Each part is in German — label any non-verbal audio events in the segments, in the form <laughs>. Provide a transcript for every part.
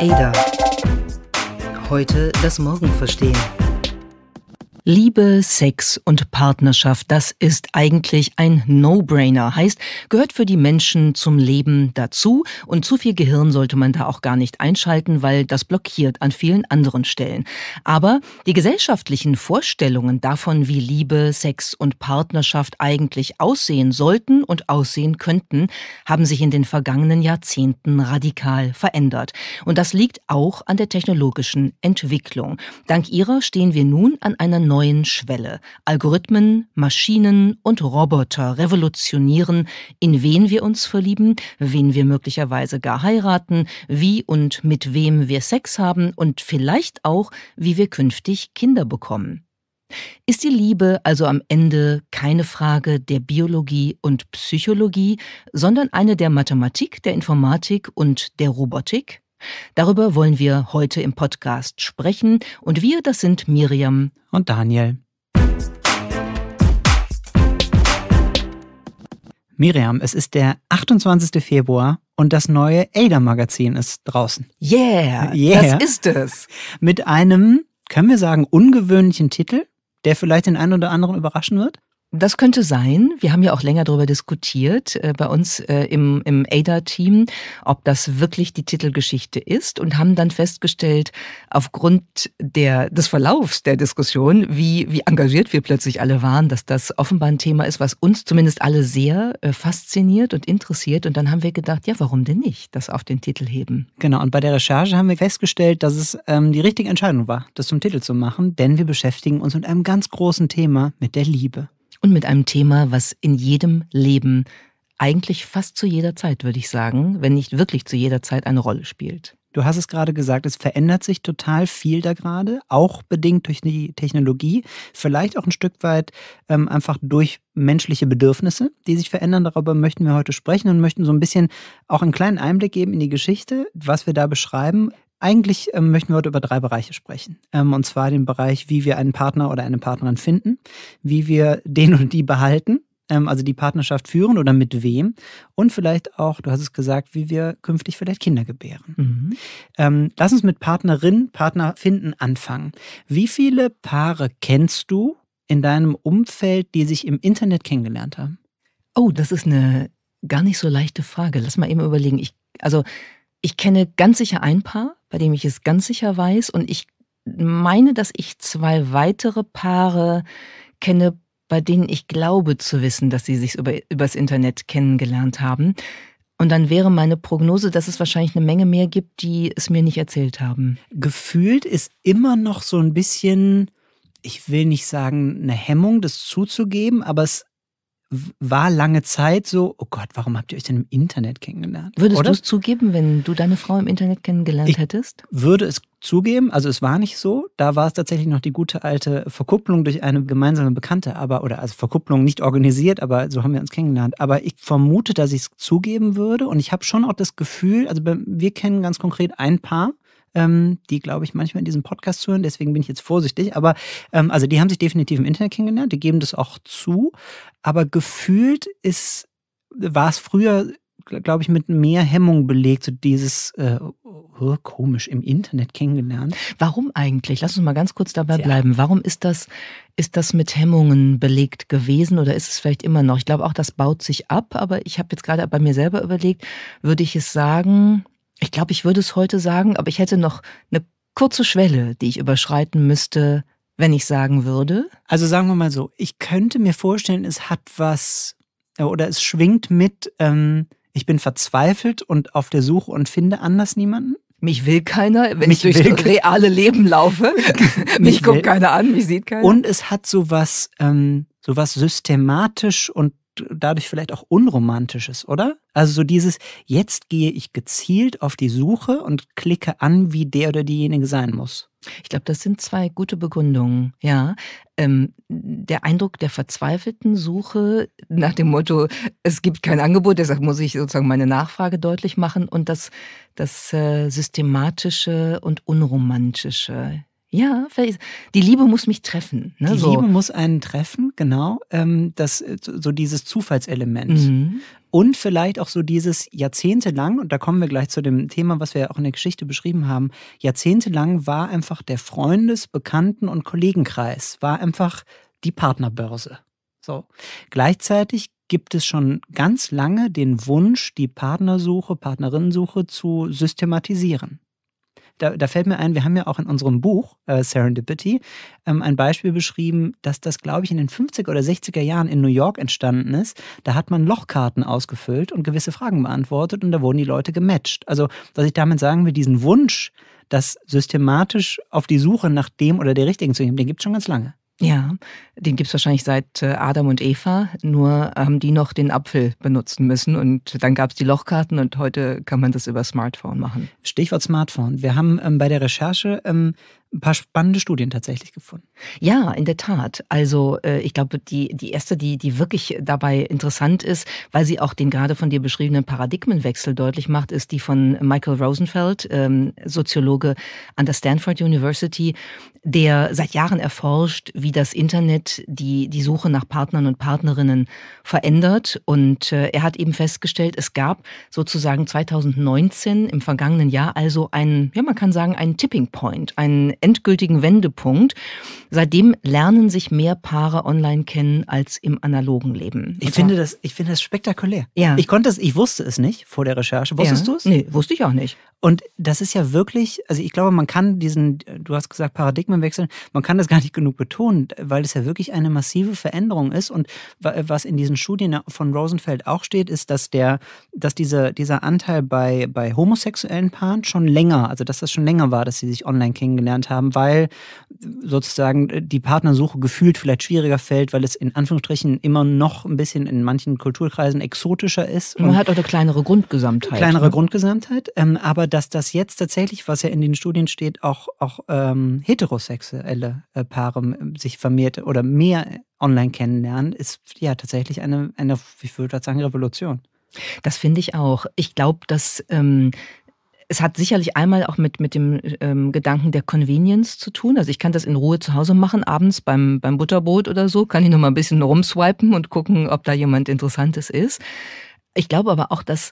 Ada. Heute das Morgen verstehen. Liebe, Sex und Partnerschaft, das ist eigentlich ein No-Brainer, heißt, gehört für die Menschen zum Leben dazu und zu viel Gehirn sollte man da auch gar nicht einschalten, weil das blockiert an vielen anderen Stellen. Aber die gesellschaftlichen Vorstellungen davon, wie Liebe, Sex und Partnerschaft eigentlich aussehen sollten und aussehen könnten, haben sich in den vergangenen Jahrzehnten radikal verändert. Und das liegt auch an der technologischen Entwicklung. Dank ihrer stehen wir nun an einer neuen Schwelle. Algorithmen, Maschinen und Roboter revolutionieren, in wen wir uns verlieben, wen wir möglicherweise gar heiraten, wie und mit wem wir Sex haben und vielleicht auch, wie wir künftig Kinder bekommen. Ist die Liebe also am Ende keine Frage der Biologie und Psychologie, sondern eine der Mathematik, der Informatik und der Robotik? Darüber wollen wir heute im Podcast sprechen und wir, das sind Miriam und Daniel. Miriam, es ist der 28. Februar und das neue Ada-Magazin ist draußen. Yeah, yeah, das ist es. Mit einem, können wir sagen, ungewöhnlichen Titel, der vielleicht den einen oder anderen überraschen wird? Das könnte sein. Wir haben ja auch länger darüber diskutiert äh, bei uns äh, im, im ADA-Team, ob das wirklich die Titelgeschichte ist und haben dann festgestellt, aufgrund der, des Verlaufs der Diskussion, wie, wie engagiert wir plötzlich alle waren, dass das offenbar ein Thema ist, was uns zumindest alle sehr äh, fasziniert und interessiert. Und dann haben wir gedacht, ja, warum denn nicht das auf den Titel heben? Genau, und bei der Recherche haben wir festgestellt, dass es ähm, die richtige Entscheidung war, das zum Titel zu machen, denn wir beschäftigen uns mit einem ganz großen Thema, mit der Liebe und mit einem Thema, was in jedem Leben eigentlich fast zu jeder Zeit, würde ich sagen, wenn nicht wirklich zu jeder Zeit eine Rolle spielt. Du hast es gerade gesagt, es verändert sich total viel da gerade, auch bedingt durch die Technologie, vielleicht auch ein Stück weit ähm, einfach durch menschliche Bedürfnisse, die sich verändern. Darüber möchten wir heute sprechen und möchten so ein bisschen auch einen kleinen Einblick geben in die Geschichte, was wir da beschreiben. Eigentlich ähm, möchten wir heute über drei Bereiche sprechen. Ähm, und zwar den Bereich, wie wir einen Partner oder eine Partnerin finden, wie wir den und die behalten, ähm, also die Partnerschaft führen oder mit wem. Und vielleicht auch, du hast es gesagt, wie wir künftig vielleicht Kinder gebären. Mhm. Ähm, lass uns mit Partnerin, Partner finden anfangen. Wie viele Paare kennst du in deinem Umfeld, die sich im Internet kennengelernt haben? Oh, das ist eine gar nicht so leichte Frage. Lass mal eben überlegen. Ich, also ich kenne ganz sicher ein Paar, bei dem ich es ganz sicher weiß. Und ich meine, dass ich zwei weitere Paare kenne, bei denen ich glaube zu wissen, dass sie sich über, übers Internet kennengelernt haben. Und dann wäre meine Prognose, dass es wahrscheinlich eine Menge mehr gibt, die es mir nicht erzählt haben. Gefühlt ist immer noch so ein bisschen, ich will nicht sagen, eine Hemmung, das zuzugeben, aber es war lange Zeit so, oh Gott, warum habt ihr euch denn im Internet kennengelernt? Würdest du es zugeben, wenn du deine Frau im Internet kennengelernt ich hättest? Würde es zugeben, also es war nicht so. Da war es tatsächlich noch die gute alte Verkupplung durch eine gemeinsame Bekannte, aber, oder also Verkupplung nicht organisiert, aber so haben wir uns kennengelernt. Aber ich vermute, dass ich es zugeben würde und ich habe schon auch das Gefühl, also wir kennen ganz konkret ein Paar, ähm, die, glaube ich, manchmal in diesem Podcast zuhören. Deswegen bin ich jetzt vorsichtig. Aber ähm, also die haben sich definitiv im Internet kennengelernt, die geben das auch zu. Aber gefühlt ist, war es früher glaube ich, mit mehr Hemmung belegt, so dieses äh, oh, oh, komisch im Internet kennengelernt. Warum eigentlich? Lass uns mal ganz kurz dabei ja. bleiben. Warum ist das, ist das mit Hemmungen belegt gewesen oder ist es vielleicht immer noch? Ich glaube auch, das baut sich ab, aber ich habe jetzt gerade bei mir selber überlegt, würde ich es sagen, ich glaube, ich würde es heute sagen, aber ich hätte noch eine kurze Schwelle, die ich überschreiten müsste, wenn ich sagen würde. Also sagen wir mal so, ich könnte mir vorstellen, es hat was äh, oder es schwingt mit, ähm, ich bin verzweifelt und auf der Suche und finde anders niemanden. Mich will keiner, wenn mich ich durch das reale Leben laufe. <laughs> mich, mich guckt keiner an, mich sieht keiner. Und es hat sowas, ähm, sowas systematisch und dadurch vielleicht auch Unromantisches, oder? Also so dieses, jetzt gehe ich gezielt auf die Suche und klicke an, wie der oder diejenige sein muss. Ich glaube, das sind zwei gute Begründungen. Ja, ähm, der Eindruck der verzweifelten Suche nach dem Motto, es gibt kein Angebot, deshalb muss ich sozusagen meine Nachfrage deutlich machen und das, das äh, systematische und unromantische. Ja, die Liebe muss mich treffen. Ne? Die so. Liebe muss einen treffen, genau. Ähm, das, äh, so dieses Zufallselement. Mhm. Und vielleicht auch so dieses jahrzehntelang, und da kommen wir gleich zu dem Thema, was wir ja auch in der Geschichte beschrieben haben, jahrzehntelang war einfach der Freundes-, Bekannten- und Kollegenkreis, war einfach die Partnerbörse. So. Gleichzeitig gibt es schon ganz lange den Wunsch, die Partnersuche, Partnerinnensuche zu systematisieren da, da, fällt mir ein, wir haben ja auch in unserem Buch äh, Serendipity ähm, ein Beispiel beschrieben, dass das, glaube ich, in den 50er oder 60er Jahren in New York entstanden ist. Da hat man Lochkarten ausgefüllt und gewisse Fragen beantwortet und da wurden die Leute gematcht. Also, was ich damit sagen will, diesen Wunsch, das systematisch auf die Suche nach dem oder der Richtigen zu gehen, den gibt es schon ganz lange. Ja, den gibt's wahrscheinlich seit äh, Adam und Eva, nur haben die noch den Apfel benutzen müssen und dann gab's die Lochkarten und heute kann man das über Smartphone machen. Stichwort Smartphone. Wir haben ähm, bei der Recherche ähm, ein paar spannende Studien tatsächlich gefunden. Ja, in der Tat. Also äh, ich glaube, die, die erste, die, die wirklich dabei interessant ist, weil sie auch den gerade von dir beschriebenen Paradigmenwechsel deutlich macht, ist die von Michael Rosenfeld, ähm, Soziologe an der Stanford University, der seit Jahren erforscht, wie das Internet die, die Suche nach Partnern und Partnerinnen verändert. Und äh, er hat eben festgestellt, es gab sozusagen 2019 im vergangenen Jahr also einen, ja man kann sagen, einen Tipping Point, einen endgültigen Wendepunkt. Seitdem lernen sich mehr Paare online kennen als im analogen Leben. Ich finde das, ich finde das spektakulär. Ja. Ich konnte es, ich wusste es nicht vor der Recherche. Wusstest ja. du es? Nee, wusste ich auch nicht. Und das ist ja wirklich, also ich glaube, man kann diesen, du hast gesagt, Paradigmenwechsel, man kann das gar nicht genug betonen, weil es ja wirklich eine massive Veränderung ist. Und was in diesen Studien von Rosenfeld auch steht, ist, dass der, dass diese, dieser Anteil bei, bei homosexuellen Paaren schon länger, also dass das schon länger war, dass sie sich online kennengelernt haben, weil sozusagen äh, die Partnersuche gefühlt vielleicht schwieriger fällt, weil es in Anführungsstrichen immer noch ein bisschen in manchen Kulturkreisen exotischer ist. Man hat auch eine kleinere Grundgesamtheit. Kleinere ne? Grundgesamtheit, ähm, aber dass das jetzt tatsächlich, was ja in den Studien steht, auch, auch ähm, heterosexuelle äh, Paare ähm, sich vermehrt oder mehr online kennenlernen, ist ja tatsächlich eine, eine ich würde sagen, Revolution. Das finde ich auch. Ich glaube, dass ähm, es hat sicherlich einmal auch mit, mit dem ähm, Gedanken der Convenience zu tun. Also ich kann das in Ruhe zu Hause machen, abends beim, beim Butterbrot oder so, kann ich noch mal ein bisschen rumswipen und gucken, ob da jemand Interessantes ist. Ich glaube aber auch, dass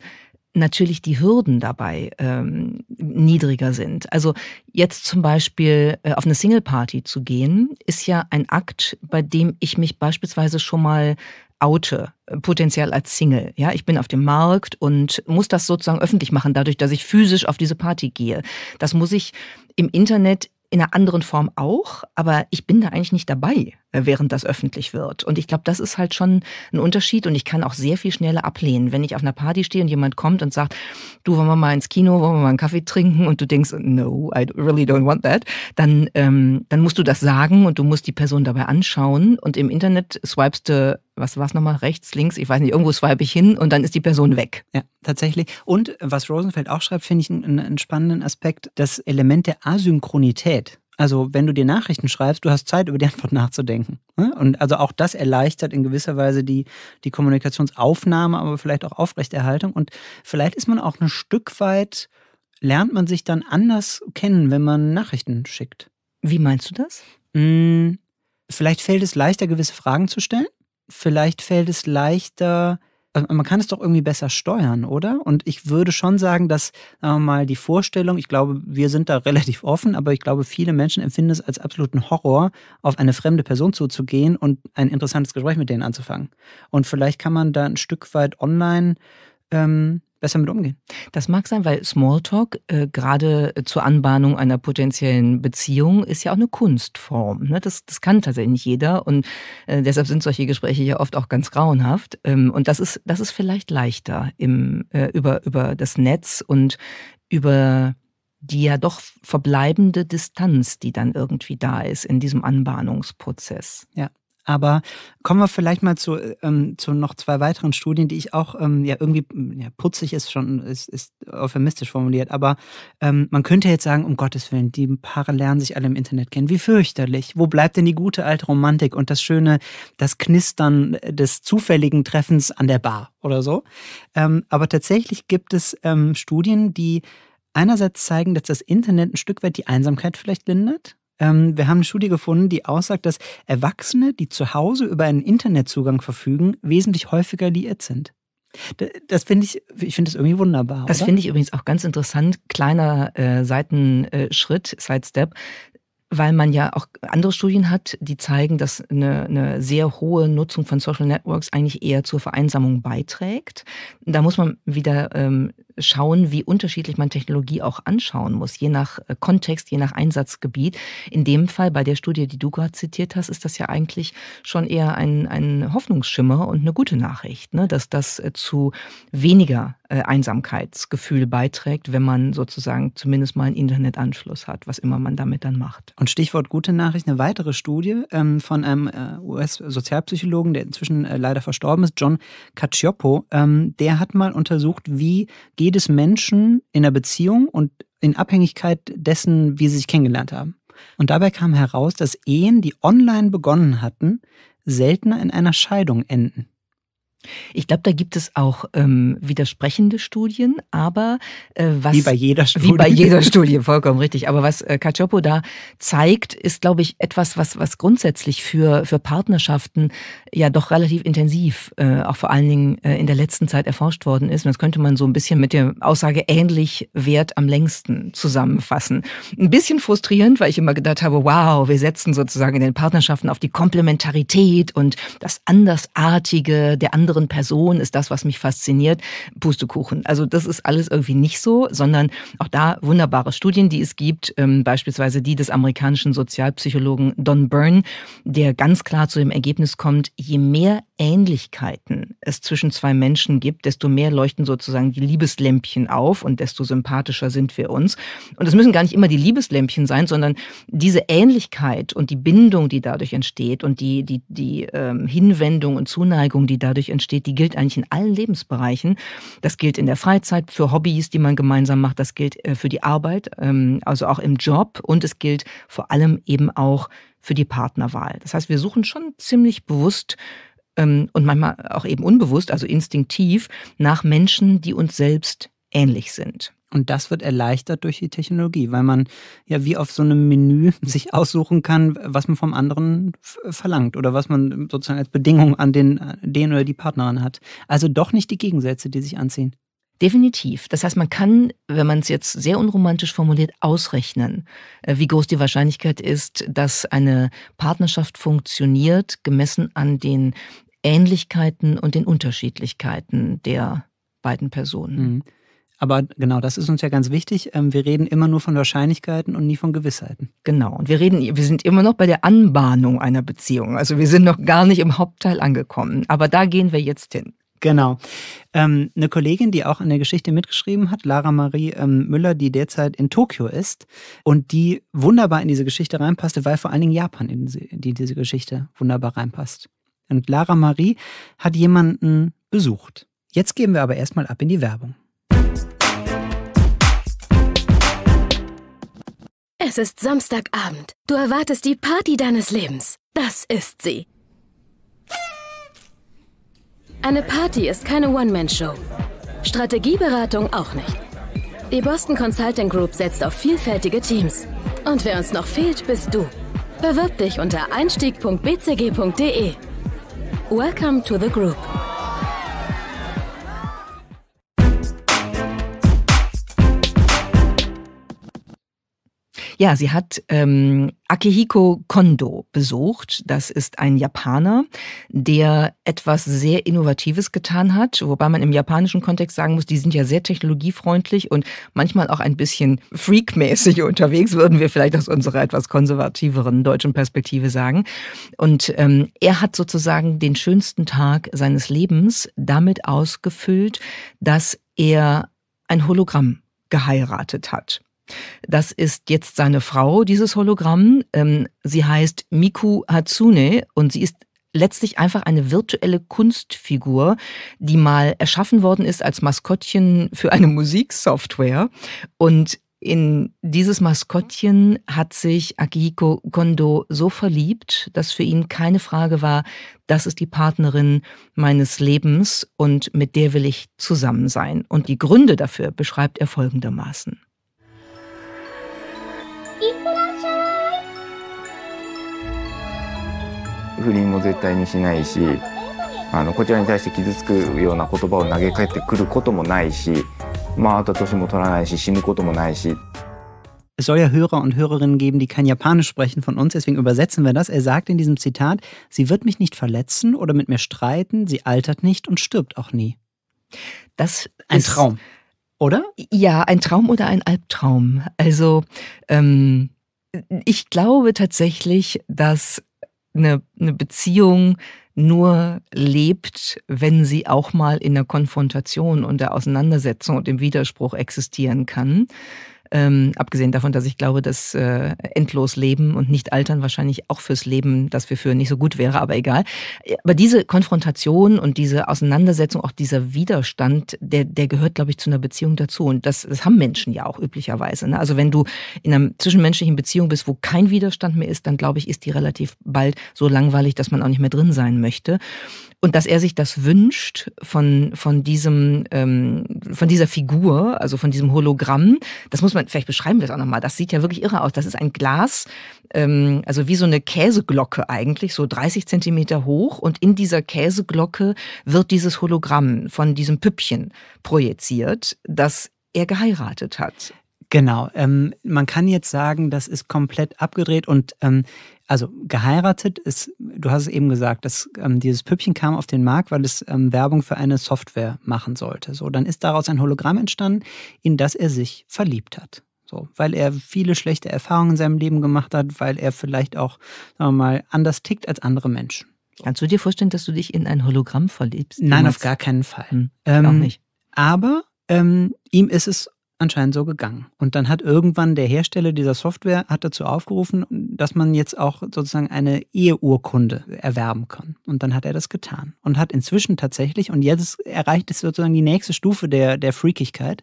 natürlich die Hürden dabei ähm, niedriger sind. Also jetzt zum Beispiel äh, auf eine Single-Party zu gehen, ist ja ein Akt, bei dem ich mich beispielsweise schon mal oute, äh, potenziell als Single. Ja, ich bin auf dem Markt und muss das sozusagen öffentlich machen, dadurch, dass ich physisch auf diese Party gehe. Das muss ich im Internet in einer anderen Form auch, aber ich bin da eigentlich nicht dabei. Äh, während das öffentlich wird. Und ich glaube, das ist halt schon ein Unterschied und ich kann auch sehr viel schneller ablehnen. Wenn ich auf einer Party stehe und jemand kommt und sagt, du wollen wir mal ins Kino, wollen wir mal einen Kaffee trinken und du denkst, no, I really don't want that, dann, ähm, dann musst du das sagen und du musst die Person dabei anschauen und im Internet swipest du was war es nochmal, rechts, links, ich weiß nicht, irgendwo swipe ich hin und dann ist die Person weg. Ja, tatsächlich. Und was Rosenfeld auch schreibt, finde ich einen, einen spannenden Aspekt, das Element der Asynchronität. Also, wenn du dir Nachrichten schreibst, du hast Zeit, über die Antwort nachzudenken. Ne? Und also auch das erleichtert in gewisser Weise die, die Kommunikationsaufnahme, aber vielleicht auch Aufrechterhaltung. Und vielleicht ist man auch ein Stück weit, lernt man sich dann anders kennen, wenn man Nachrichten schickt. Wie meinst du das? Hm, vielleicht fällt es leichter, gewisse Fragen zu stellen. Vielleicht fällt es leichter, äh, man kann es doch irgendwie besser steuern, oder? Und ich würde schon sagen, dass sagen wir mal die Vorstellung, ich glaube, wir sind da <laughs> relativ offen, aber ich glaube, viele Menschen empfinden es als absoluten Horror, auf eine fremde Person zuzugehen und ein interessantes Gespräch mit denen anzufangen. Und vielleicht kann man da ein Stück weit online ähm, besser mit umgehen. Das mag sein, weil Smalltalk äh, gerade äh, zur Anbahnung einer potenziellen Beziehung ist ja auch eine Kunstform. Ne? Das, das kann tatsächlich nicht jeder und äh, deshalb sind solche Gespräche ja oft auch ganz grauenhaft. Ähm, und das ist, das ist vielleicht leichter im, äh, über, über das Netz und über die ja doch verbleibende Distanz, die dann irgendwie da ist in diesem Anbahnungsprozess. Ja, aber kommen wir vielleicht mal zu, ähm, zu noch zwei weiteren Studien, die ich auch ähm, ja irgendwie ja, putzig ist schon, ist, ist euphemistisch formuliert, aber ähm, man könnte jetzt sagen, um Gottes Willen, die Paare lernen sich alle im Internet kennen. Wie fürchterlich. Wo bleibt denn die gute alte Romantik und das schöne, das Knistern des zufälligen Treffens an der Bar oder so? Ähm, aber tatsächlich gibt es ähm, Studien, die einerseits zeigen, dass das Internet ein Stück weit die Einsamkeit vielleicht lindert ähm, wir haben eine Studie gefunden, die aussagt, dass Erwachsene, die zu Hause über einen Internetzugang verfügen, wesentlich häufiger liiert sind. Das finde ich, ich finde das irgendwie wunderbar. Das finde ich übrigens auch ganz interessant. Kleiner äh, Seitenschritt, äh, Sidestep weil man ja auch andere Studien hat, die zeigen, dass eine, eine sehr hohe Nutzung von Social Networks eigentlich eher zur Vereinsamung beiträgt. Da muss man wieder ähm, schauen, wie unterschiedlich man Technologie auch anschauen muss, je nach äh, Kontext, je nach Einsatzgebiet. In dem Fall bei der Studie, die du gerade zitiert hast, ist das ja eigentlich schon eher ein, ein Hoffnungsschimmer und eine gute Nachricht, ne? dass das äh, zu weniger äh, Einsamkeitsgefühl beiträgt, wenn man sozusagen zumindest mal einen Internetanschluss hat, was immer man damit dann macht. Und Stichwort gute Nachricht, eine weitere Studie ähm, von einem US-Sozialpsychologen, der inzwischen leider verstorben ist, John Cacioppo, ähm, der hat mal untersucht, wie gehen jedes Menschen in der Beziehung und in Abhängigkeit dessen, wie sie sich kennengelernt haben. Und dabei kam heraus, dass Ehen, die online begonnen hatten, seltener in einer Scheidung enden. Ich glaube, da gibt es auch ähm, widersprechende Studien, aber äh, was. Wie bei jeder Studie. Wie bei jeder Studie, vollkommen richtig. Aber was äh, Cacioppo da zeigt, ist, glaube ich, etwas, was, was grundsätzlich für, für Partnerschaften ja doch relativ intensiv, äh, auch vor allen Dingen äh, in der letzten Zeit erforscht worden ist. Und das könnte man so ein bisschen mit der Aussage ähnlich Wert am längsten zusammenfassen. Ein bisschen frustrierend, weil ich immer gedacht habe, wow, wir setzen sozusagen in den Partnerschaften auf die Komplementarität und das Andersartige, der andere anderen Person ist das, was mich fasziniert. Pustekuchen. Also das ist alles irgendwie nicht so, sondern auch da wunderbare Studien, die es gibt, ähm, beispielsweise die des amerikanischen Sozialpsychologen Don Byrne, der ganz klar zu dem Ergebnis kommt, je mehr Ähnlichkeiten es zwischen zwei Menschen gibt, desto mehr leuchten sozusagen die Liebeslämpchen auf und desto sympathischer sind wir uns. Und es müssen gar nicht immer die Liebeslämpchen sein, sondern diese Ähnlichkeit und die Bindung, die dadurch entsteht und die, die, die ähm, Hinwendung und Zuneigung, die dadurch entsteht, entsteht, die gilt eigentlich in allen Lebensbereichen. Das gilt in der Freizeit, für Hobbys, die man gemeinsam macht, das gilt äh, für die Arbeit, ähm, also auch im Job und es gilt vor allem eben auch für die Partnerwahl. Das heißt, wir suchen schon ziemlich bewusst ähm, und manchmal auch eben unbewusst, also instinktiv, nach Menschen, die uns selbst ähnlich sind. Und das wird erleichtert durch die Technologie, weil man ja wie auf so einem Menü <laughs> sich aussuchen kann, was man vom anderen verlangt oder was man sozusagen als Bedingung an den, den oder die Partnerin hat. Also doch nicht die Gegensätze, die sich anziehen. Definitiv. Das heißt, man kann, wenn man es jetzt sehr unromantisch formuliert, ausrechnen, äh, wie groß die Wahrscheinlichkeit ist, dass eine Partnerschaft funktioniert, gemessen an den Ähnlichkeiten und den Unterschiedlichkeiten der beiden Personen. Mhm. Aber genau, das ist uns ja ganz wichtig. Ähm, wir reden immer nur von Wahrscheinlichkeiten und nie von Gewissheiten. Genau. Und wir reden, wir sind immer noch bei der Anbahnung einer Beziehung. Also wir sind noch gar nicht im Hauptteil angekommen. Aber da gehen wir jetzt hin. Genau. Ähm, eine Kollegin, die auch an der Geschichte mitgeschrieben hat, Lara Marie ähm, Müller, die derzeit in Tokio ist und die wunderbar in diese Geschichte reinpasste, weil vor allen Dingen Japan in in diese Geschichte wunderbar reinpasst. Und Lara Marie hat jemanden besucht. Jetzt gehen wir aber erstmal ab in die Werbung. Es ist Samstagabend. Du erwartest die Party deines Lebens. Das ist sie. Eine Party ist keine One-Man-Show. Strategieberatung auch nicht. Die Boston Consulting Group setzt auf vielfältige Teams. Und wer uns noch fehlt, bist du. Bewirb dich unter einstieg.bcg.de. Welcome to the Group. Ja, sie hat ähm, Akihiko Kondo besucht. Das ist ein Japaner, der etwas sehr Innovatives getan hat, wobei man im japanischen Kontext sagen muss, die sind ja sehr technologiefreundlich und manchmal auch ein bisschen freakmäßig <laughs> unterwegs, würden wir vielleicht aus unserer etwas konservativeren deutschen Perspektive sagen. Und ähm, er hat sozusagen den schönsten Tag seines Lebens damit ausgefüllt, dass er ein Hologramm geheiratet hat. Das ist jetzt seine Frau, dieses Hologramm. Ähm, sie heißt Miku Hatsune und sie ist letztlich einfach eine virtuelle Kunstfigur, die mal erschaffen worden ist als Maskottchen für eine Musiksoftware. Und in dieses Maskottchen hat sich Akihiko Kondo so verliebt, dass für ihn keine Frage war, das ist die Partnerin meines Lebens und mit der will ich zusammen sein. Und die Gründe dafür beschreibt er folgendermaßen. 不倫も絶対にしないしあのこちらに対して傷つくような言葉を投げかけてくることもないし、まあ、あとは年も取らないし死ぬこともないし。Es soll ja Hörer und Hörerinnen geben, die kein Japanisch sprechen von uns, deswegen übersetzen wir das. Er sagt in diesem Zitat, sie wird mich nicht verletzen oder mit mir streiten, sie altert nicht und stirbt auch nie. Das ein ist Traum, oder? Ja, ein Traum oder ein Albtraum. Also ähm, ich glaube tatsächlich, dass eine, eine Beziehung nur lebt, wenn sie auch mal in der Konfrontation und der Auseinandersetzung und im Widerspruch existieren kann. Ähm, abgesehen davon, dass ich glaube, dass äh, endlos Leben und nicht altern wahrscheinlich auch fürs Leben, das wir führen, nicht so gut wäre, aber egal. Aber diese Konfrontation und diese Auseinandersetzung, auch dieser Widerstand, der, der gehört, glaube ich, zu einer Beziehung dazu. Und das, das haben Menschen ja auch üblicherweise. Ne? Also wenn du in einer zwischenmenschlichen Beziehung bist, wo kein Widerstand mehr ist, dann glaube ich, ist die relativ bald so langweilig, dass man auch nicht mehr drin sein möchte. Und dass er sich das wünscht von, von diesem, ähm, von dieser Figur, also von diesem Hologramm, das muss man, vielleicht beschreiben wir es auch nochmal, das sieht ja wirklich irre aus. Das ist ein Glas, ähm, also wie so eine Käseglocke eigentlich, so 30 Zentimeter hoch und in dieser Käseglocke wird dieses Hologramm von diesem Püppchen projiziert, das er geheiratet hat. Genau. Ähm, man kann jetzt sagen, das ist komplett abgedreht und ähm, also geheiratet ist, du hast es eben gesagt, dass ähm, dieses Püppchen kam auf den Markt, weil es ähm, Werbung für eine Software machen sollte. So, dann ist daraus ein Hologramm entstanden, in das er sich verliebt hat. So, weil er viele schlechte Erfahrungen in seinem Leben gemacht hat, weil er vielleicht auch, sagen wir mal, anders tickt als andere Menschen. So. Kannst du dir vorstellen, dass du dich in ein Hologramm verliebst? Nein, auf gar keinen Fall. Hm, ähm, auch nicht. Aber ähm, ihm ist es anscheinend so gegangen. Und dann hat irgendwann der Hersteller dieser Software hat dazu aufgerufen, dass man jetzt auch sozusagen eine Eheurkunde erwerben kann. Und dann hat er das getan und hat inzwischen tatsächlich, und jetzt erreicht es sozusagen die nächste Stufe der, der Freakigkeit,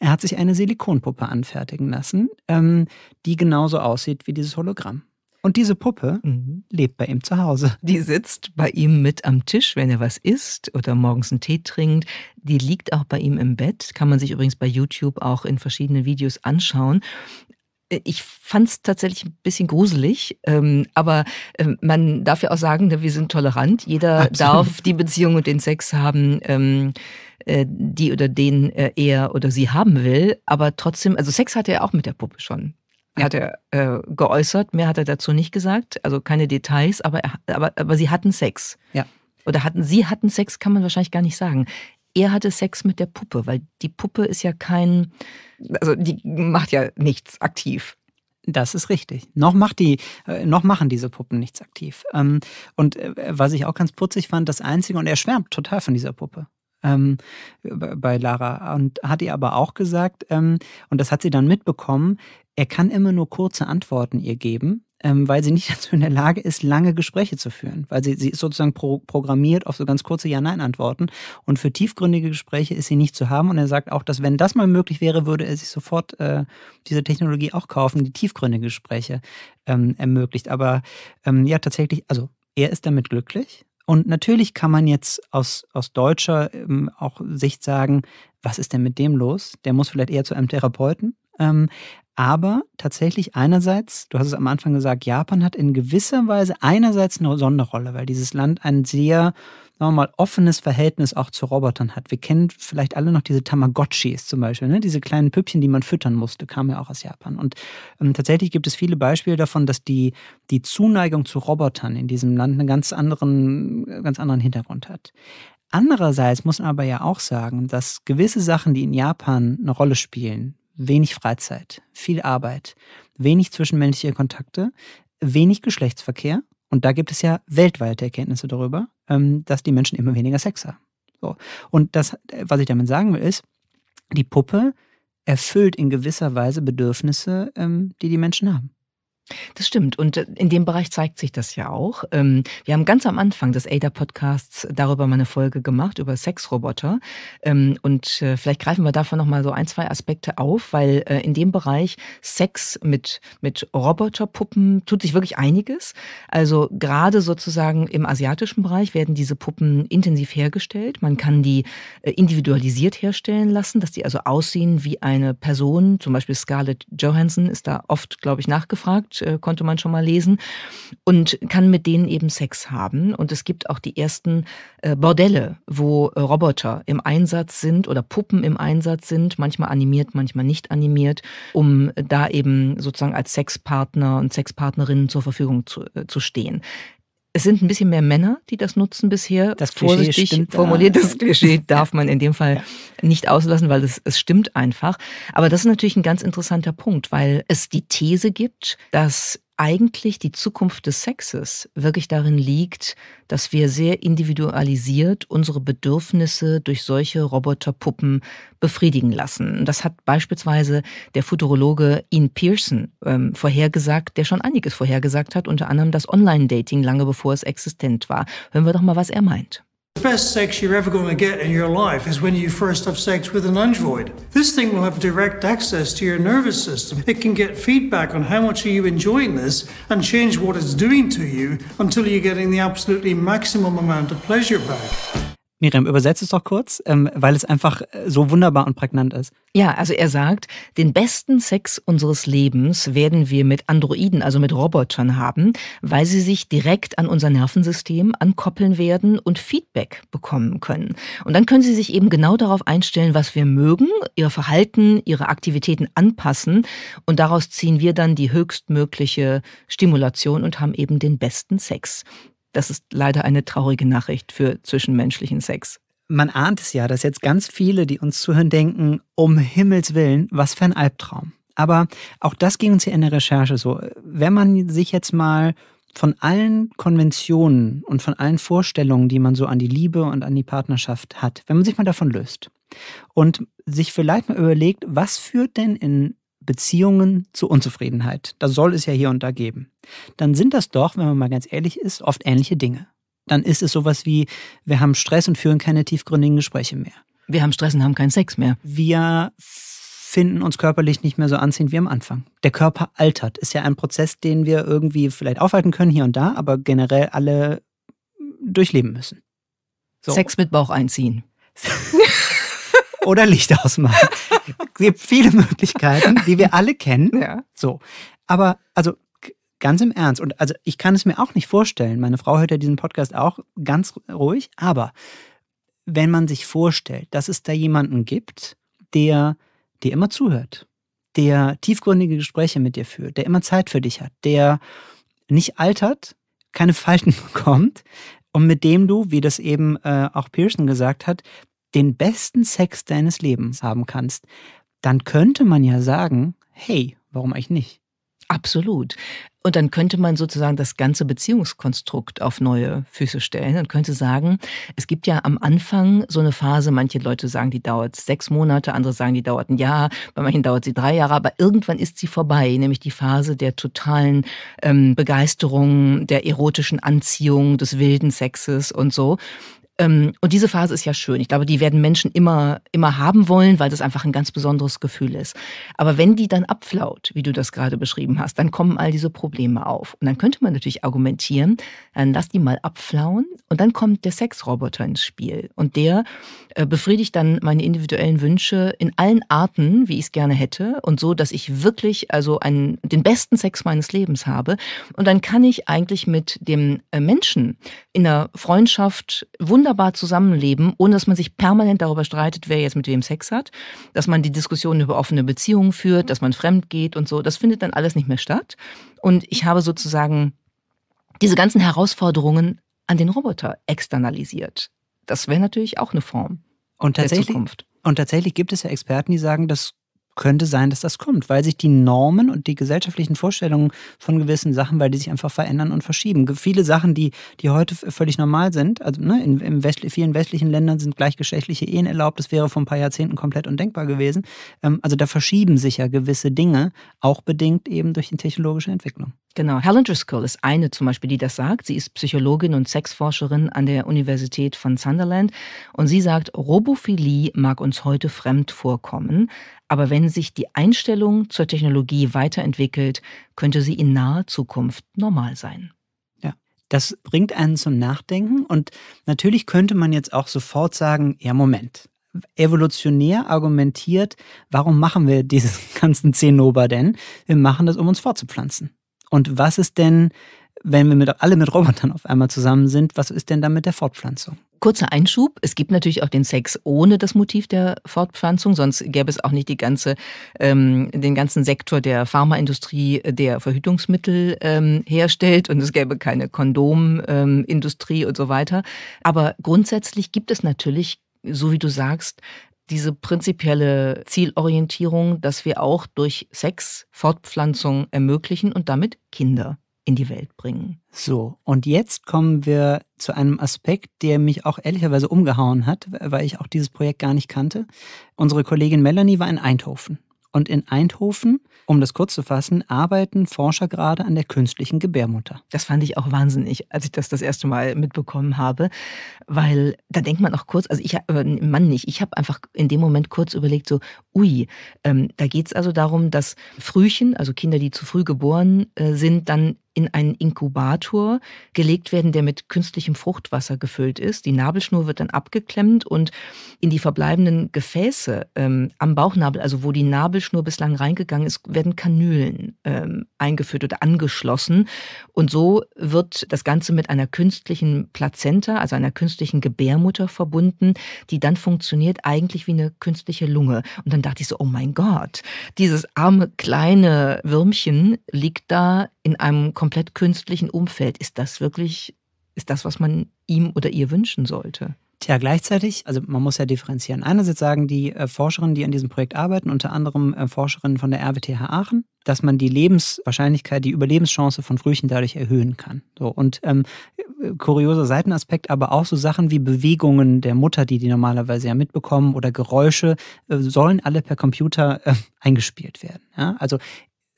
er hat sich eine Silikonpuppe anfertigen lassen, ähm, die genauso aussieht wie dieses Hologramm. Und diese Puppe mhm. lebt bei ihm zu Hause. Die sitzt bei ihm mit am Tisch, wenn er was isst oder morgens einen Tee trinkt. Die liegt auch bei ihm im Bett. Kann man sich übrigens bei YouTube auch in verschiedenen Videos anschauen. Äh, ich fand es tatsächlich ein bisschen gruselig, ähm, aber ähm, man darf ja auch sagen, ne, wir sind tolerant. Jeder Absolut. darf die Beziehung und den Sex haben, ähm, äh, die oder den äh, er oder sie haben will. Aber trotzdem, also Sex hat er auch mit der Puppe schon hat er äh, geäußert, mehr hat er dazu nicht gesagt, also keine Details, aber, er, aber, aber sie hatten Sex. Ja. Oder hatten sie hatten Sex, kann man wahrscheinlich gar nicht sagen. Er hatte Sex mit der Puppe, weil die Puppe ist ja kein, also die macht ja nichts aktiv. Das ist richtig. Noch, macht die, äh, noch machen diese Puppen nichts aktiv. Ähm, und äh, was ich auch ganz putzig fand, das Einzige, und er schwärmt total von dieser Puppe. Ähm, bei Lara und hat ihr aber auch gesagt, ähm, und das hat sie dann mitbekommen, er kann immer nur kurze Antworten ihr geben, ähm, weil sie nicht <laughs> dazu in der Lage ist, lange Gespräche zu führen. Weil sie, sie ist sozusagen pro, programmiert auf so ganz kurze Ja-Nein-Antworten. Und für tiefgründige Gespräche ist sie nicht zu haben. Und er sagt auch, dass wenn das mal möglich wäre, würde er sich sofort äh, diese Technologie auch kaufen, die tiefgründige Gespräche ähm, ermöglicht. Aber ähm, ja, tatsächlich, also er ist damit glücklich. Und natürlich kann man jetzt aus, aus deutscher ähm, auch Sicht sagen, was ist denn mit dem los? Der muss vielleicht eher zu einem Therapeuten ähm, aber tatsächlich einerseits, du hast es am Anfang gesagt, Japan hat in gewisser Weise einerseits eine Sonderrolle, weil dieses Land ein sehr, sagen offenes Verhältnis auch zu Robotern hat. Wir kennen vielleicht alle noch diese Tamagotchis zum Beispiel, ne? diese kleinen Püppchen, die man füttern musste, kamen ja auch aus Japan. Und ähm, tatsächlich gibt es viele Beispiele davon, dass die, die Zuneigung zu Robotern in diesem Land einen ganz anderen, ganz anderen Hintergrund hat. Andererseits muss man aber ja auch sagen, dass gewisse Sachen, die in Japan eine Rolle spielen, wenig Freizeit, viel Arbeit, wenig zwischenmenschliche Kontakte, wenig Geschlechtsverkehr. Und da gibt es ja weltweite Erkenntnisse darüber, ähm, dass die Menschen immer weniger Sex haben. So. Und das, äh, was ich damit sagen will, ist, die Puppe erfüllt in gewisser Weise Bedürfnisse, ähm, die die Menschen haben. Das stimmt. Und äh, in dem Bereich zeigt sich das ja auch. Ähm, wir haben ganz am Anfang des ADA-Podcasts darüber mal eine Folge gemacht, über Sexroboter. Ähm, und äh, vielleicht greifen wir davon nochmal so ein, zwei Aspekte auf, weil äh, in dem Bereich Sex mit, mit Roboterpuppen tut sich wirklich einiges. Also gerade sozusagen im asiatischen Bereich werden diese Puppen intensiv hergestellt. Man kann die individualisiert herstellen lassen, dass die also aussehen wie eine Person. Zum Beispiel Scarlett Johansson ist da oft, glaube ich, nachgefragt äh, konnte man schon mal lesen und kann mit denen eben Sex haben. Und es gibt auch die ersten äh, Bordelle, wo äh, Roboter im Einsatz sind oder Puppen im Einsatz sind, manchmal animiert, manchmal nicht animiert, um da eben sozusagen als Sexpartner und Sexpartnerinnen zur Verfügung zu, zu stehen. Es sind ein bisschen mehr Männer, die das nutzen bisher. Das Klischee Vorsichtig stimmt, formuliert, das Klischee darf man in dem Fall ja. nicht auslassen, weil es, es stimmt einfach. Aber das ist natürlich ein ganz interessanter Punkt, weil es die These gibt, dass eigentlich die Zukunft des Sexes wirklich darin liegt, dass wir sehr individualisiert unsere Bedürfnisse durch solche Roboterpuppen befriedigen lassen. Das hat beispielsweise der Futurologe Ian Pearson ähm, vorhergesagt, der schon einiges vorhergesagt hat, unter anderem das Online-Dating lange bevor es existent war. Hören wir doch mal, was er meint. The best sex you're ever going to get in your life is when you first have sex with an android. This thing will have direct access to your nervous system. It can get feedback on how much are you enjoying this and change what it's doing to you until you're getting the absolutely maximum amount of pleasure back. Miriam, übersetzt es doch kurz, ähm, weil es einfach äh, so wunderbar und prägnant ist. Ja, also er sagt, den besten Sex unseres Lebens werden wir mit Androiden, also mit Robotern haben, weil sie sich direkt an unser Nervensystem ankoppeln werden und Feedback bekommen können. Und dann können sie sich eben genau darauf einstellen, was wir mögen, ihr Verhalten, ihre Aktivitäten anpassen und daraus ziehen wir dann die höchstmögliche Stimulation und haben eben den besten Sex. Das ist leider eine traurige Nachricht für zwischenmenschlichen Sex. Man ahnt es ja, dass jetzt ganz viele, die uns zuhören, denken, um Himmels willen, was für ein Albtraum. Aber auch das ging uns hier in der Recherche so. Wenn man sich jetzt mal von allen Konventionen und von allen Vorstellungen, die man so an die Liebe und an die Partnerschaft hat, wenn man sich mal davon löst und sich vielleicht mal überlegt, was führt denn in Beziehungen zu Unzufriedenheit. Das soll es ja hier und da geben. Dann sind das doch, wenn man mal ganz ehrlich ist, oft ähnliche Dinge. Dann ist es sowas wie, wir haben Stress und führen keine tiefgründigen Gespräche mehr. Wir haben Stress und haben keinen Sex mehr. Wir finden uns körperlich nicht mehr so anziehend wie am Anfang. Der Körper altert. Ist ja ein Prozess, den wir irgendwie vielleicht aufhalten können hier und da, aber generell alle durchleben müssen. So. Sex mit Bauch einziehen. <laughs> oder Licht ausmachen. Es gibt viele Möglichkeiten, die wir alle kennen. Ja. So. Aber also ganz im Ernst, und also ich kann es mir auch nicht vorstellen, meine Frau hört ja diesen Podcast auch ganz ruhig, aber wenn man sich vorstellt, dass es da jemanden gibt, der dir immer zuhört, der tiefgründige Gespräche mit dir führt, der immer Zeit für dich hat, der nicht altert, keine Falten <laughs> bekommt und mit dem du, wie das eben äh, auch Pearson gesagt hat, den besten Sex deines Lebens haben kannst, dann könnte man ja sagen, hey, warum eigentlich nicht? Absolut. Und dann könnte man sozusagen das ganze Beziehungskonstrukt auf neue Füße stellen und könnte sagen, es gibt ja am Anfang so eine Phase, manche Leute sagen, die dauert sechs Monate, andere sagen, die dauert ein Jahr, bei manchen dauert sie drei Jahre, aber irgendwann ist sie vorbei, nämlich die Phase der totalen ähm, Begeisterung, der erotischen Anziehung, des wilden Sexes und so. Ähm, und diese Phase ist ja schön. Ich glaube, die werden Menschen immer, immer haben wollen, weil das einfach ein ganz besonderes Gefühl ist. Aber wenn die dann abflaut, wie du das gerade beschrieben hast, dann kommen all diese Probleme auf. Und dann könnte man natürlich argumentieren, dann lass die mal abflauen und dann kommt der Sexroboter ins Spiel. Und der äh, befriedigt dann meine individuellen Wünsche in allen Arten, wie ich es gerne hätte und so, dass ich wirklich also einen, den besten Sex meines Lebens habe. Und dann kann ich eigentlich mit dem äh, Menschen in der Freundschaft wunderbar wunderbar zusammenleben, ohne dass man sich permanent darüber streitet, wer jetzt mit wem Sex hat, dass man die Diskussion über offene Beziehungen führt, dass man fremd geht und so. Das findet dann alles nicht mehr statt. Und ich habe sozusagen diese ganzen Herausforderungen an den Roboter externalisiert. Das wäre natürlich auch eine Form und tatsächlich, der Zukunft. Und tatsächlich gibt es ja Experten, die sagen, das könnte sein, dass das kommt, weil sich die Normen und die gesellschaftlichen Vorstellungen von gewissen Sachen, weil die sich einfach verändern und verschieben. Viele Sachen, die, die heute völlig normal sind, also ne, in, in West, vielen westlichen Ländern sind gleichgeschlechtliche Ehen erlaubt, das wäre vor ein paar Jahrzehnten komplett undenkbar gewesen. Ähm, also da verschieben sich ja gewisse Dinge, auch bedingt eben durch die technologische Entwicklung. Genau. Helen Driscoll ist eine zum Beispiel, die das sagt. Sie ist Psychologin und Sexforscherin an der Universität von Sunderland. Und sie sagt, Robophilie mag uns heute fremd vorkommen, aber wenn sich die Einstellung zur Technologie weiterentwickelt, könnte sie in naher Zukunft normal sein. Ja, das bringt einen zum Nachdenken. Und natürlich könnte man jetzt auch sofort sagen, ja, Moment evolutionär argumentiert, warum machen wir diesen <laughs> ganzen Zinnober denn? Wir machen das, um uns fortzupflanzen. Und was ist denn, wenn wir mit, alle mit Robotern auf einmal zusammen sind, was ist denn dann mit der Fortpflanzung? Kurzer Einschub, es gibt natürlich auch den Sex ohne das Motiv der Fortpflanzung, sonst gäbe es auch nicht die ganze, ähm, den ganzen Sektor der Pharmaindustrie, der Verhütungsmittel ähm, herstellt und es gäbe keine Kondomindustrie ähm, und so weiter. Aber grundsätzlich gibt es natürlich so wie du sagst, diese prinzipielle Zielorientierung, dass wir auch durch Sex Fortpflanzung ermöglichen und damit Kinder in die Welt bringen. So, und jetzt kommen wir zu einem Aspekt, der mich auch ehrlicherweise umgehauen hat, weil ich auch dieses Projekt gar nicht kannte. Unsere Kollegin Melanie war in Eindhoven und in Eindhoven, um das kurz zu fassen, arbeiten Forscher gerade an der künstlichen Gebärmutter. Das fand ich auch wahnsinnig, als ich das das erste Mal mitbekommen habe, weil da denkt man auch kurz, also ich, äh, Mann nicht, ich habe einfach in dem Moment kurz überlegt, so, ui, ähm, da geht es also darum, dass Frühchen, also Kinder, die zu früh geboren äh, sind, dann in einen Inkubator gelegt werden, der mit künstlichem Fruchtwasser gefüllt ist. Die Nabelschnur wird dann abgeklemmt und in die verbleibenden Gefäße ähm, am Bauchnabel, also wo die Nabelschnur bislang reingegangen ist, werden Kanülen ähm, eingeführt oder angeschlossen. Und so wird das Ganze mit einer künstlichen Plazenta, also einer künstlichen Gebärmutter verbunden, die dann funktioniert eigentlich wie eine künstliche Lunge. Und dann dachte ich so, oh mein Gott, dieses arme kleine Würmchen liegt da in einem komplett künstlichen Umfeld. Ist das wirklich, ist das, was man ihm oder ihr wünschen sollte? Tja, gleichzeitig, also man muss ja differenzieren. Einerseits sagen die äh, Forscherinnen, die an diesem Projekt arbeiten, unter anderem äh, Forscherinnen von der RWTH Aachen, dass man die Lebenswahrscheinlichkeit, die Überlebenschance von Frühchen dadurch erhöhen kann. So, und ähm, äh, kurioser Seitenaspekt, aber auch so Sachen wie Bewegungen der Mutter, die die normalerweise ja mitbekommen, oder Geräusche, äh, sollen alle per Computer äh, eingespielt werden. Ja? Also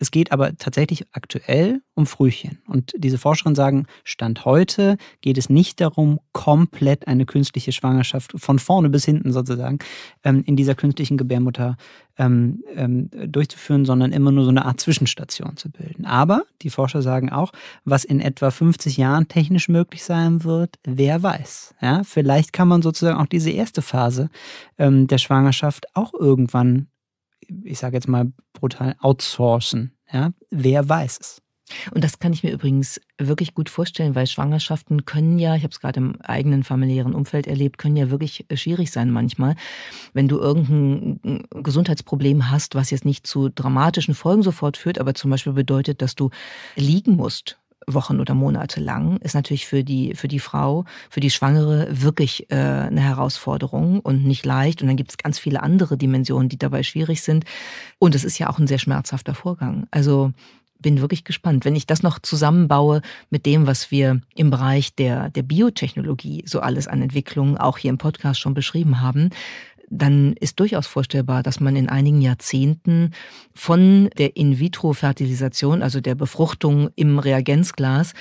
es geht aber tatsächlich aktuell um Frühchen. Und diese Forscherinnen sagen, Stand heute geht es nicht darum, komplett eine künstliche Schwangerschaft von vorne bis hinten sozusagen ähm, in dieser künstlichen Gebärmutter ähm, ähm, durchzuführen, sondern immer nur so eine Art Zwischenstation zu bilden. Aber die Forscher sagen auch, was in etwa 50 Jahren technisch möglich sein wird, wer weiß. Ja, vielleicht kann man sozusagen auch diese erste Phase der Schwangerschaft auch irgendwann ich sage jetzt mal brutal, outsourcen. Ja? Wer weiß es? Und das kann ich mir übrigens wirklich gut vorstellen, weil Schwangerschaften können ja, ich habe es gerade im eigenen familiären Umfeld erlebt, können ja wirklich äh, schwierig sein manchmal, wenn du irgendein äh, Gesundheitsproblem hast, was jetzt nicht zu dramatischen Folgen sofort führt, aber zum Beispiel bedeutet, dass du liegen musst Wochen oder Monate lang, ist natürlich für die, für die Frau, für die Schwangere wirklich äh, eine Herausforderung und nicht leicht. Und dann gibt es ganz viele andere Dimensionen, die dabei schwierig sind. Und es ist ja auch ein sehr schmerzhafter Vorgang. Also bin wirklich gespannt. Wenn ich das noch zusammenbaue mit dem, was wir im Bereich der, der Biotechnologie so alles an Entwicklungen auch hier im Podcast schon beschrieben haben, dann ist durchaus vorstellbar, dass man in einigen Jahrzehnten von der In-vitro-Fertilisation, also der Befruchtung im Reagenzglas,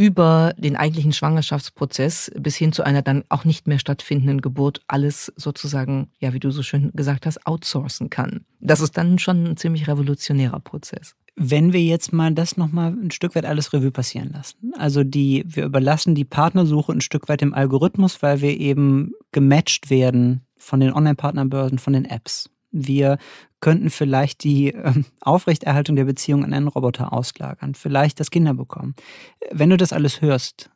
über den eigentlichen Schwangerschaftsprozess bis hin zu einer dann auch nicht mehr stattfindenden Geburt alles sozusagen, ja, wie du so schön gesagt hast, outsourcen kann. Das ist dann schon ein ziemlich revolutionärer Prozess. Wenn wir jetzt mal das nochmal ein Stück weit alles Revue passieren lassen. Also die, wir überlassen die Partnersuche ein Stück weit dem Algorithmus, weil wir eben gematcht werden von den Online-Partnerbörsen, von den Apps. Wir könnten vielleicht die ähm, Aufrechterhaltung der Beziehung an einen Roboter auslagern, vielleicht das Kinder bekommen. Wenn du das alles hörst,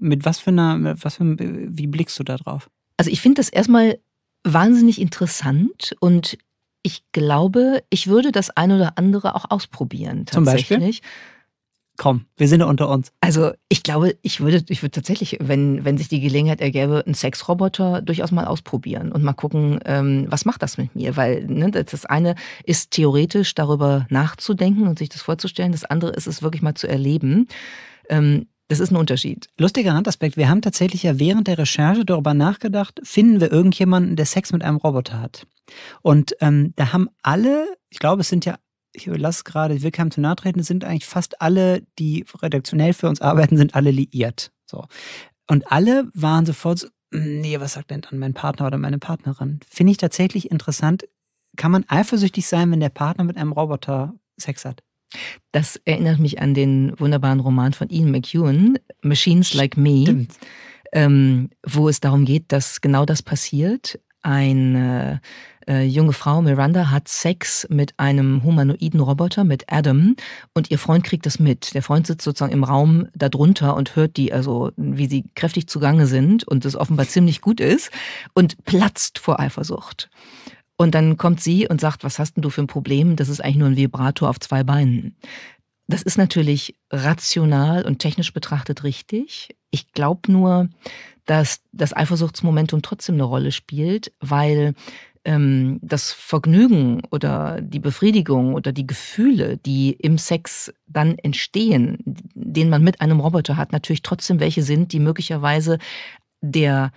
mit was für einer, was für, wie blickst du da drauf? Also ich finde das erstmal wahnsinnig interessant und ich glaube, ich würde das ein oder andere auch ausprobieren tatsächlich. Zum Beispiel? Komm, wir sind ja unter uns. Also ich glaube, ich würde, ich würde tatsächlich, wenn, wenn sich die Gelegenheit ergäbe, einen Sexroboter durchaus mal ausprobieren und mal gucken, ähm, was macht das mit mir? Weil ne, das eine ist theoretisch darüber nachzudenken und sich das vorzustellen, das andere ist es wirklich mal zu erleben. Ähm, das ist ein Unterschied. Lustiger Randaspekt. Wir haben tatsächlich ja während der Recherche darüber nachgedacht, finden wir irgendjemanden, der Sex mit einem Roboter hat. Und ähm, da haben alle, ich glaube, es sind ja ich lasse gerade, ich will keinem zu nahe treten, sind eigentlich fast alle, die redaktionell für uns arbeiten, sind alle liiert. So. Und alle waren sofort so, hm, nee, was sagt denn dann mein Partner oder meine Partnerin? Finde ich tatsächlich interessant. Kann man eifersüchtig sein, wenn der Partner mit einem Roboter Sex hat? Das erinnert mich an den wunderbaren Roman von Ian McEwan, Machines Like Me, ähm, wo es darum geht, dass genau das passiert. Eine äh, junge Frau, Miranda, hat Sex mit einem humanoiden Roboter, mit Adam, und ihr Freund kriegt das mit. Der Freund sitzt sozusagen im Raum darunter und hört die, also wie sie kräftig zugange sind und es offenbar ziemlich gut ist und platzt vor Eifersucht. Und dann kommt sie und sagt, was hast denn du für ein Problem? Das ist eigentlich nur ein Vibrator auf zwei Beinen. Das ist natürlich rational und technisch betrachtet richtig. Ich glaube nur, dass das Eifersuchtsmomentum trotzdem eine Rolle spielt, weil ähm, das Vergnügen oder die Befriedigung oder die Gefühle, die im Sex dann entstehen, den man mit einem Roboter hat, natürlich trotzdem welche sind, die möglicherweise der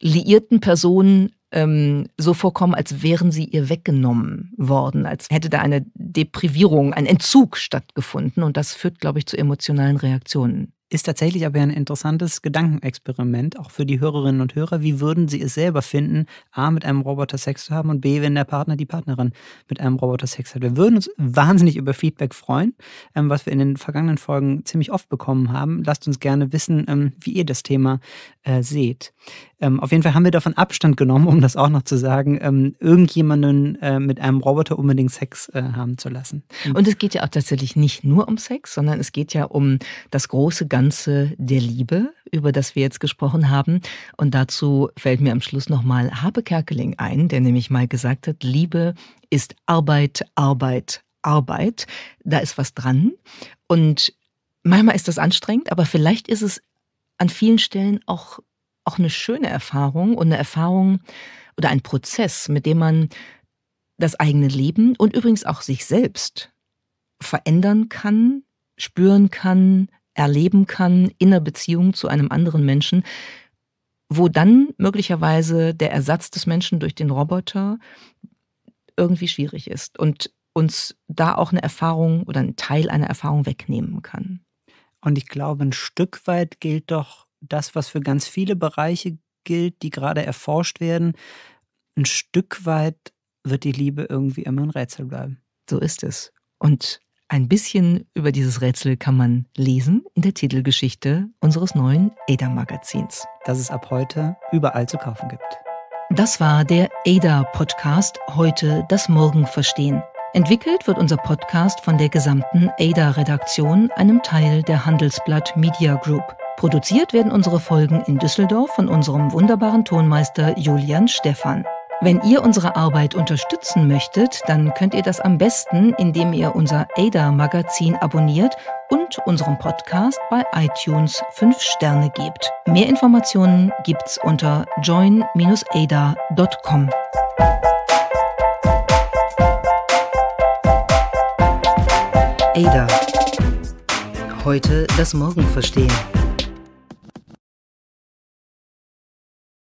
liierten Person ähm, so vorkommen, als wären sie ihr weggenommen worden, als hätte da eine Deprivierung, ein Entzug stattgefunden. Und das führt, glaube ich, zu emotionalen Reaktionen. Ist tatsächlich aber ein interessantes Gedankenexperiment, auch für die Hörerinnen und Hörer. Wie würden sie es selber finden, A, mit einem Roboter Sex zu haben und B, wenn der Partner, die Partnerin mit einem Roboter Sex hat? Wir würden uns wahnsinnig über Feedback freuen, ähm, was wir in den vergangenen Folgen ziemlich oft bekommen haben. Lasst uns gerne wissen, ähm, wie ihr das Thema äh, seht. Ähm, auf jeden Fall haben wir davon Abstand genommen, um das auch noch zu sagen, ähm, irgendjemanden äh, mit einem Roboter unbedingt Sex äh, haben zu lassen. Und es geht ja auch tatsächlich nicht nur um Sex, sondern es geht ja um das große Ganze Ganze der Liebe, über das wir jetzt gesprochen haben. Und dazu fällt mir am Schluss nochmal Habe Kerkeling ein, der nämlich mal gesagt hat, Liebe ist Arbeit, Arbeit, Arbeit. Da ist was dran. Und manchmal ist das anstrengend, aber vielleicht ist es an vielen Stellen auch, auch eine schöne Erfahrung und eine Erfahrung oder ein Prozess, mit dem man das eigene Leben und übrigens auch sich selbst verändern kann, spüren kann, erleben kann in der Beziehung zu einem anderen Menschen, wo dann möglicherweise der Ersatz des Menschen durch den Roboter irgendwie schwierig ist und uns da auch eine Erfahrung oder einen Teil einer Erfahrung wegnehmen kann. Und ich glaube, ein Stück weit gilt doch das, was für ganz viele Bereiche gilt, die gerade erforscht werden. Ein Stück weit wird die Liebe irgendwie immer ein Rätsel bleiben. So ist es. Und ein bisschen über dieses Rätsel kann man lesen in der Titelgeschichte unseres neuen ADA-Magazins. Das es ab heute überall zu kaufen gibt. Das war der ADA-Podcast Heute das Morgen verstehen. Entwickelt wird unser Podcast von der gesamten ADA-Redaktion, einem Teil der Handelsblatt Media Group. Produziert werden unsere Folgen in Düsseldorf von unserem wunderbaren Tonmeister Julian Stephan. Wenn ihr unsere Arbeit unterstützen möchtet, dann könnt ihr das am besten, indem ihr unser ADA-Magazin abonniert und unserem Podcast bei iTunes 5 Sterne gebt. Mehr Informationen gibt's unter join-ada.com. ADA. Heute das Morgen verstehen.